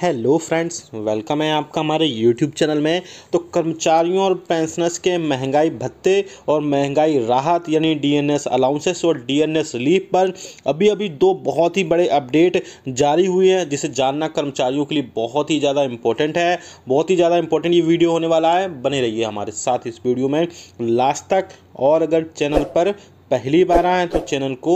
hello friends welcome है आपका हमारे यूट्यूब चैनल में तो कर्मचारियों और पेंशनर्स के महंगाई भत्ते और महंगाई राहत यानी डीएनएस अलाउंसेस और डीएनएस रिलीफ पर अभी अभी दो बहुत ही बड़े अपडेट जारी हुए हैं जिसे जानना कर्मचारियों के लिए बहुत ही ज़्यादा इंपॉर्टेंट है बहुत ही ज़्यादा इंपॉर्टेंट ये वीडियो होने वाला है बने रहिए हमारे साथ इस वीडियो में लास्ट तक और अगर चैनल पर पहली बार आए तो चैनल को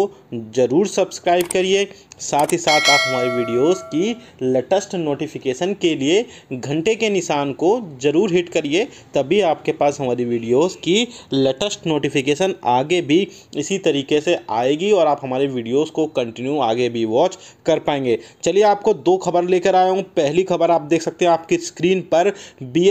ज़रूर सब्सक्राइब करिए साथ ही साथ आप हमारी वीडियोस की लेटेस्ट नोटिफिकेशन के लिए घंटे के निशान को ज़रूर हिट करिए तभी आपके पास हमारी वीडियोस की लेटेस्ट नोटिफिकेशन आगे भी इसी तरीके से आएगी और आप हमारे वीडियोस को कंटिन्यू आगे भी वॉच कर पाएंगे चलिए आपको दो खबर लेकर आया हूँ पहली खबर आप देख सकते हैं आपकी स्क्रीन पर बी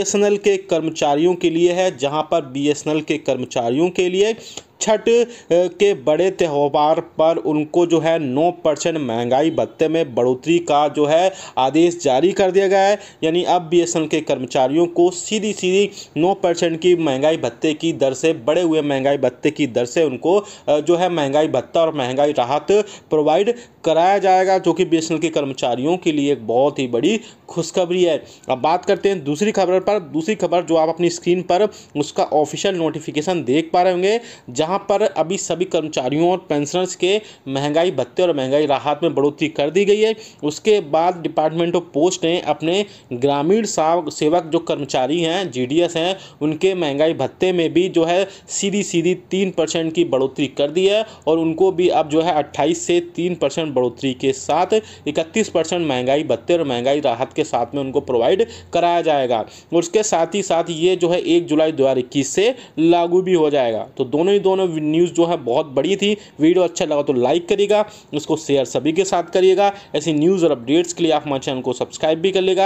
के कर्मचारियों के लिए है जहाँ पर बी के कर्मचारियों के लिए छठ के बड़े त्यौहार पर उनको जो है नौ परसेंट महंगाई भत्ते में बढ़ोतरी का जो है आदेश जारी कर दिया गया है यानी अब बी के कर्मचारियों को सीधी सीधी नौ परसेंट की महंगाई भत्ते की दर से बढ़े हुए महंगाई भत्ते की दर से उनको जो है महंगाई भत्ता और महंगाई राहत प्रोवाइड कराया जाएगा जो कि बी के कर्मचारियों के लिए एक बहुत ही बड़ी खुशखबरी है अब बात करते हैं दूसरी खबर पर दूसरी खबर जो आप अपनी स्क्रीन पर उसका ऑफिशियल नोटिफिकेशन देख पा रहे होंगे जहाँ यहाँ पर अभी सभी कर्मचारियों और पेंशनर्स के महंगाई भत्ते और महंगाई राहत में बढ़ोतरी कर दी गई है उसके बाद डिपार्टमेंट ऑफ पोस्ट ने अपने ग्रामीण सेवक जो कर्मचारी हैं जी हैं उनके महंगाई भत्ते में भी जो है सीधी सीधी तीन परसेंट की बढ़ोतरी कर दी है और उनको भी अब जो है अट्ठाईस से तीन परसेंट बढ़ोतरी के साथ इकतीस परसेंट महंगाई भत्ते और महंगाई राहत के साथ में उनको प्रोवाइड कराया जाएगा और उसके साथ ही साथ ये जो है एक जुलाई दो से लागू भी हो जाएगा तो दोनों ही दोनों दोनों न्यूज़ जो है बहुत बड़ी थी वीडियो अच्छा लगा तो लाइक करिएगा उसको शेयर सभी के साथ करिएगा ऐसी न्यूज़ और अपडेट्स के लिए आप हमारे चैनल को सब्सक्राइब भी कर लेगा